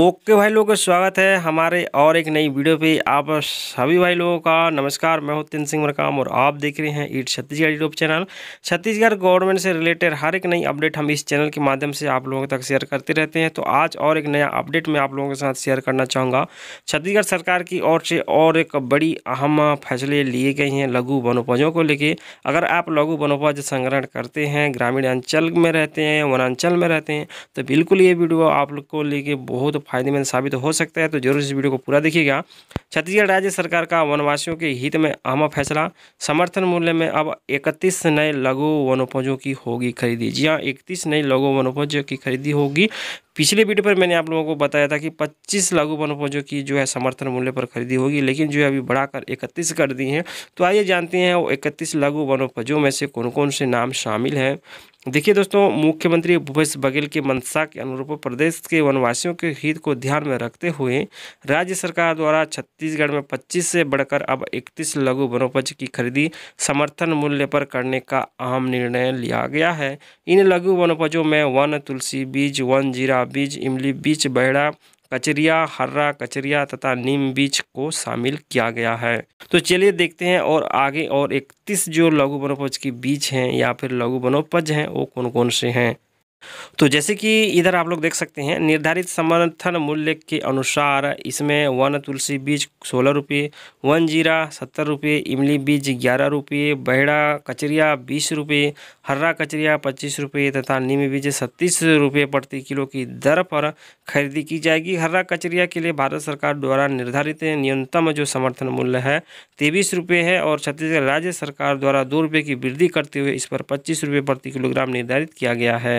okay भाई लोगों का स्वागत है हमारे और एक नई वीडियो पे आप सभी भाई लोगों का नमस्कार मैं हूँ तीन सिंह मरकाम और आप देख रहे हैं ईट Chhattisgarh YouTube channel Chhattisgarh government से रिलेटेड हर एक नई अपडेट हम इस चैनल के माध्यम से आप लोगों तक शेयर करते रहते हैं तो आज और एक नया अपडेट मैं आप लोगों के साथ शेयर करना चाहूँगा छत्तीसगढ़ सरकार की ओर से और एक बड़ी अहम फैसले लिए गए हैं लघु वनोपजों को लेकर अगर आप लघु वनोपज संग्रहण करते हैं ग्रामीण अंचल में रहते हैं वनांचल में रहते हैं तो बिल्कुल ये वीडियो आप लोग को लेके बहुत फायदेमंद साबित हो सकता है तो जरूर इस वीडियो को पूरा देखिएगा छत्तीसगढ़ राज्य सरकार का वनवासियों के हित में अहम फैसला समर्थन मूल्य में अब इकतीस नए लघु वनोपजों की होगी खरीदी जी हाँ इकतीस नए लघु वनोपज की खरीदी होगी पिछले वीडियो पर मैंने आप लोगों को बताया था कि 25 लघु वनोपजों की जो है समर्थन मूल्य पर खरीदी होगी लेकिन जो है अभी बढ़ाकर 31 कर दी है तो आइए जानते हैं वो 31 लघु वनोपजों में से कौन कौन से नाम शामिल हैं देखिए दोस्तों मुख्यमंत्री भूपेश बघेल की मंशा के अनुरूप प्रदेश के वनवासियों के हित को ध्यान में रखते हुए राज्य सरकार द्वारा छत्तीसगढ़ में 25 से बढ़कर अब 31 लघु वनोपज की खरीदी समर्थन मूल्य पर करने का अहम निर्णय लिया गया है इन लघु वनोपजों में वन तुलसी बीज वन जीरा बीज इमली बीज बहड़ा कचरिया हर्रा कचरिया तथा नीम बीज को शामिल किया गया है तो चलिए देखते हैं और आगे और इकतीस जो लघु वनोपज के बीज हैं या फिर लघु वनोपज हैं वो कौन कौन से हैं तो जैसे कि इधर आप लोग देख सकते हैं निर्धारित समर्थन मूल्य के अनुसार इसमें वन तुलसी बीज सोलह रुपये वन जीरा सत्तर रुपये इमली बीज ग्यारह रुपये बहड़ा कचरिया बीस रुपये हर्रा कचरिया पच्चीस रुपये तथा नीम बीज सत्तीस रुपये प्रति किलो की दर पर खरीदी की जाएगी हर्रा कचरिया के लिए भारत सरकार द्वारा निर्धारित न्यूनतम जो समर्थन मूल्य है तेईस रुपये है और छत्तीसगढ़ राज्य सरकार द्वारा दो रुपये की वृद्धि करते हुए इस पर पच्चीस रुपये प्रति किलोग्राम निर्धारित किया गया है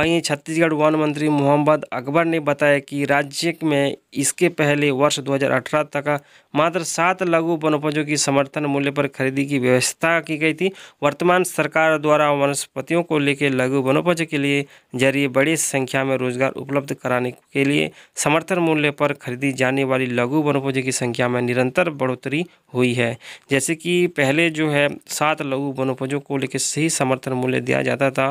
वहीं छत्तीसगढ़ वन मंत्री मोहम्मद अकबर ने बताया कि राज्य में इसके पहले वर्ष 2018 तक मात्र सात लघु वनोपजों की समर्थन मूल्य पर खरीदी की व्यवस्था की गई थी वर्तमान सरकार द्वारा वनस्पतियों को लेकर लघु वनोपज के लिए जरिए बड़ी संख्या में रोजगार उपलब्ध कराने के लिए समर्थन मूल्य पर खरीदी जाने वाली लघु वनोपजों की संख्या में निरंतर बढ़ोतरी हुई है जैसे कि पहले जो है सात लघु वनोपजों को लेकर सही समर्थन मूल्य दिया जाता था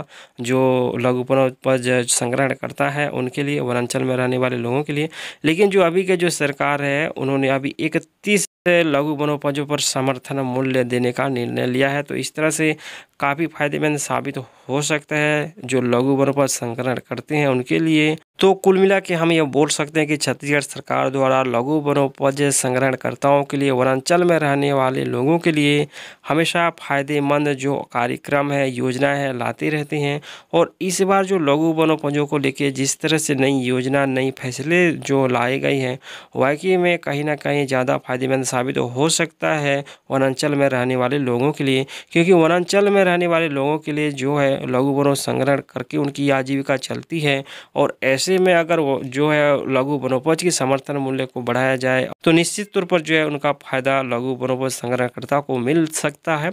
जो लघु वनोपज संग्रहण करता है उनके लिए वनांचल में रहने वाले लोगों के लिए लेकिन जो अभी के जो सरकार है उन्होंने अभी इकतीस लघु वनोपजों पर समर्थन मूल्य देने का निर्णय लिया है तो इस तरह से काफ़ी फायदेमंद साबित हो सकता है जो लघु वनोपज संकरण करते हैं उनके लिए तो कुल मिला के हम ये बोल सकते हैं कि छत्तीसगढ़ सरकार द्वारा लघु वनोपज संग्रहणकर्ताओं के लिए वनांचल में रहने वाले लोगों के लिए हमेशा फ़ायदेमंद जो कार्यक्रम है योजना है लाते रहते हैं और इस बार जो लघु वनोपजों को लेके जिस तरह से नई योजना नई फैसले जो लाए गए हैं वाकई में कहीं ना कहीं ज़्यादा फायदेमंद साबित हो सकता है वनांचल में रहने वाले लोगों के लिए क्योंकि वनांचल में रहने वाले लोगों के लिए जो है लघु वनों संग्रहण करके उनकी आजीविका चलती है और ऐसे ऐसे में अगर वो जो है लघु वनोपज के समर्थन मूल्य को बढ़ाया जाए तो निश्चित तौर पर जो है उनका फायदा लघु वनोपज संग्रहकर्ता को मिल सकता है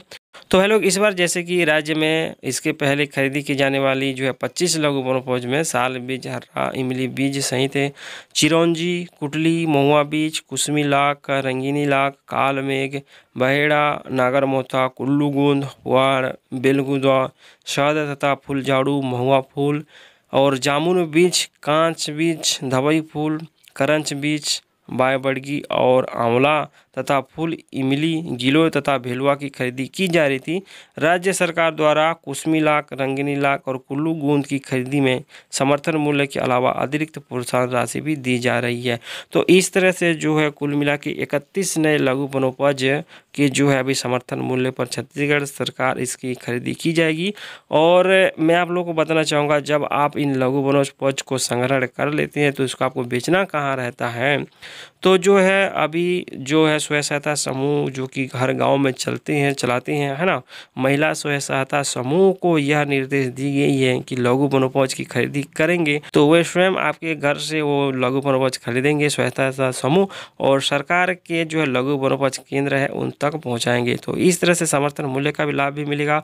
तो है लोग इस बार जैसे कि राज्य में इसके पहले खरीदी की जाने वाली जो है पच्चीस लघु वनोपज में साल बीज हर्रा इमली बीज सहित चिरौंजी कुटली महुआ बीज कुसमी लाख रंगीनी लाख काल मेघ बहेड़ा नागर मोथा कुल्लू गोंद हुआ बेलगुदा शहद तथा फूल झाड़ू महुआ फूल और जामुन बीज कांच बीज धवई फूल करंच बीज बायबड़गी और आंवला तथा फूल इमली गिलोय तथा भेलुआ की खरीदी की जा रही थी राज्य सरकार द्वारा कुसमी लाख रंगीनी लाख और कुल्लू गोंद की खरीदी में समर्थन मूल्य के अलावा अतिरिक्त प्रोत्साहन राशि भी दी जा रही है तो इस तरह से जो है कुल मिला के इकतीस नए लघु वनोपज के जो है अभी समर्थन मूल्य पर छत्तीसगढ़ सरकार इसकी खरीदी की जाएगी और मैं आप लोगों को बताना चाहूँगा जब आप इन लघु वनोपज को संग्रहण कर लेते हैं तो इसको आपको बेचना कहाँ रहता है तो जो है अभी जो है स्वयं सहायता समूह जो कि हर गांव में चलते हैं चलाते हैं है ना महिला स्वयं सहायता समूह को यह निर्देश दी गई है कि लघु वनोपज की खरीदी करेंगे तो वे स्वयं आपके घर से वो लघु वनोपज खरीदेंगे स्वयं सहायता समूह और सरकार के जो है लघु वनोपज केंद्र है उन तक पहुँचाएंगे तो इस तरह से समर्थन मूल्य का भी लाभ भी मिलेगा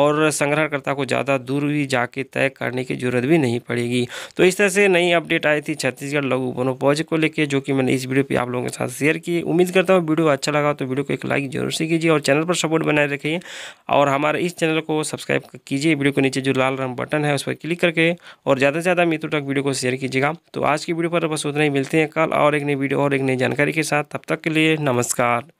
और संग्रहकर्ता को ज़्यादा दूर भी जाके तय करने की जरूरत भी नहीं पड़ेगी तो इस तरह से नई अपडेट आई थी छत्तीसगढ़ लघु वनोपज को लेकर जो कि मैंने मैंने इस वीडियो पर आप लोगों के साथ शेयर की उम्मीद करता हूँ वीडियो अच्छा लगा तो वीडियो को एक लाइक जरूर से कीजिए और चैनल पर सपोर्ट बनाए रखिए और हमारे इस चैनल को सब्सक्राइब कीजिए वीडियो के नीचे जो लाल रंग बटन है उस पर क्लिक करके और ज़्यादा से ज़्यादा मित्र तक वीडियो को शेयर कीजिएगा तो आज की वीडियो पर बस उतना ही मिलते हैं कल और एक नई वीडियो और एक नई जानकारी के साथ तब तक के लिए नमस्कार